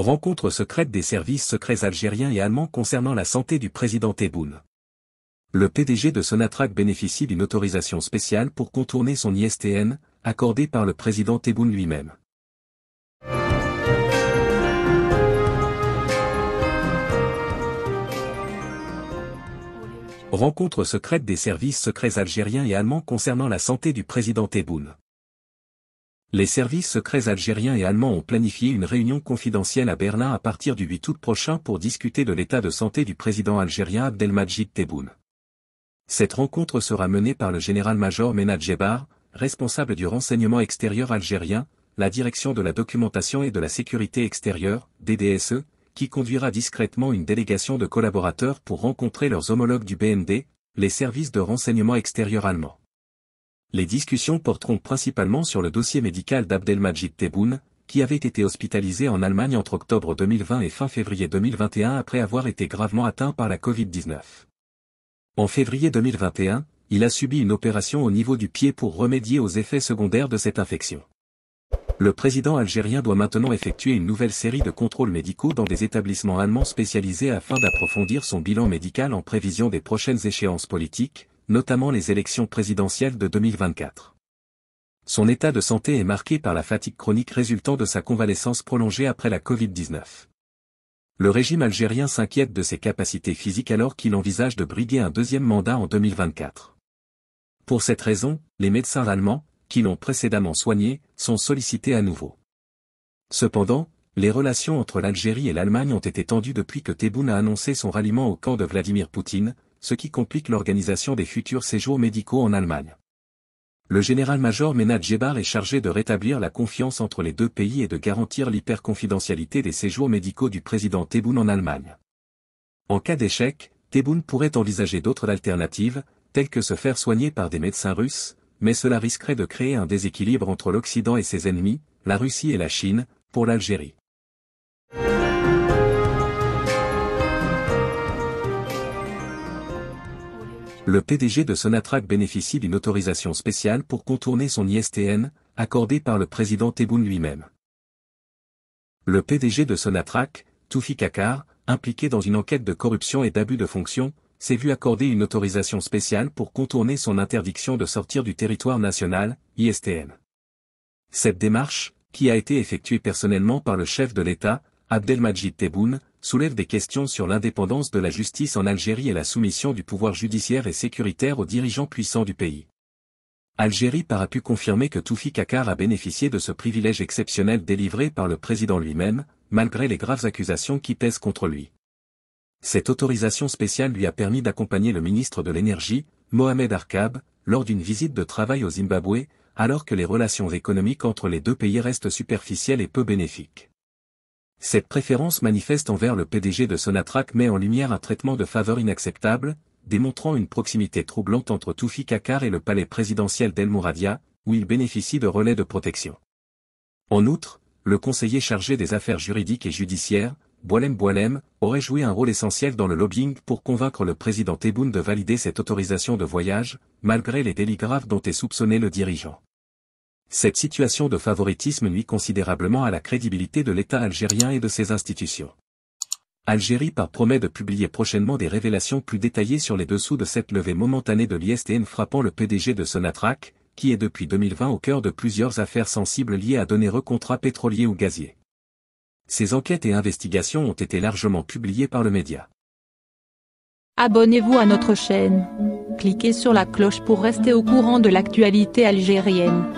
Rencontre secrète des services secrets algériens et allemands concernant la santé du président Tebboune. Le PDG de Sonatrach bénéficie d'une autorisation spéciale pour contourner son ISTN, accordée par le président Tebboune lui-même. Rencontre secrète des services secrets algériens et allemands concernant la santé du président Tebboune. Les services secrets algériens et allemands ont planifié une réunion confidentielle à Berlin à partir du 8 août prochain pour discuter de l'état de santé du président algérien Abdelmajid Tebboune. Cette rencontre sera menée par le général-major Mena Jebar, responsable du renseignement extérieur algérien, la direction de la documentation et de la sécurité extérieure, DDSE, qui conduira discrètement une délégation de collaborateurs pour rencontrer leurs homologues du BND, les services de renseignement extérieur allemands. Les discussions porteront principalement sur le dossier médical d'Abdelmajid Tebboune, qui avait été hospitalisé en Allemagne entre octobre 2020 et fin février 2021 après avoir été gravement atteint par la Covid-19. En février 2021, il a subi une opération au niveau du pied pour remédier aux effets secondaires de cette infection. Le président algérien doit maintenant effectuer une nouvelle série de contrôles médicaux dans des établissements allemands spécialisés afin d'approfondir son bilan médical en prévision des prochaines échéances politiques, notamment les élections présidentielles de 2024. Son état de santé est marqué par la fatigue chronique résultant de sa convalescence prolongée après la Covid-19. Le régime algérien s'inquiète de ses capacités physiques alors qu'il envisage de briguer un deuxième mandat en 2024. Pour cette raison, les médecins allemands, qui l'ont précédemment soigné, sont sollicités à nouveau. Cependant, les relations entre l'Algérie et l'Allemagne ont été tendues depuis que Tebboune a annoncé son ralliement au camp de Vladimir Poutine, ce qui complique l'organisation des futurs séjours médicaux en Allemagne. Le général-major Ménad Jebar est chargé de rétablir la confiance entre les deux pays et de garantir l'hyperconfidentialité des séjours médicaux du président Tebboune en Allemagne. En cas d'échec, Tebboune pourrait envisager d'autres alternatives, telles que se faire soigner par des médecins russes, mais cela risquerait de créer un déséquilibre entre l'Occident et ses ennemis, la Russie et la Chine, pour l'Algérie. le PDG de Sonatrach bénéficie d'une autorisation spéciale pour contourner son ISTN, accordée par le président Tebboune lui-même. Le PDG de Sonatrach, Toufi Kakar, impliqué dans une enquête de corruption et d'abus de fonction, s'est vu accorder une autorisation spéciale pour contourner son interdiction de sortir du territoire national, ISTN. Cette démarche, qui a été effectuée personnellement par le chef de l'État, Abdelmajid Tebboune, soulève des questions sur l'indépendance de la justice en Algérie et la soumission du pouvoir judiciaire et sécuritaire aux dirigeants puissants du pays. Algérie par a pu confirmer que Toufi Kakar a bénéficié de ce privilège exceptionnel délivré par le président lui-même, malgré les graves accusations qui pèsent contre lui. Cette autorisation spéciale lui a permis d'accompagner le ministre de l'Énergie, Mohamed Arkab, lors d'une visite de travail au Zimbabwe, alors que les relations économiques entre les deux pays restent superficielles et peu bénéfiques. Cette préférence manifeste envers le PDG de Sonatrach met en lumière un traitement de faveur inacceptable, démontrant une proximité troublante entre Toufi Kakar et le palais présidentiel d'El Mouradia, où il bénéficie de relais de protection. En outre, le conseiller chargé des affaires juridiques et judiciaires, Boalem Boalem, aurait joué un rôle essentiel dans le lobbying pour convaincre le président Tebboune de valider cette autorisation de voyage, malgré les délits graves dont est soupçonné le dirigeant. Cette situation de favoritisme nuit considérablement à la crédibilité de l'État algérien et de ses institutions. Algérie par promet de publier prochainement des révélations plus détaillées sur les dessous de cette levée momentanée de l'ISTN frappant le PDG de Sonatrach, qui est depuis 2020 au cœur de plusieurs affaires sensibles liées à donner contrats pétroliers ou gaziers. Ces enquêtes et investigations ont été largement publiées par le média. Abonnez-vous à notre chaîne. Cliquez sur la cloche pour rester au courant de l'actualité algérienne.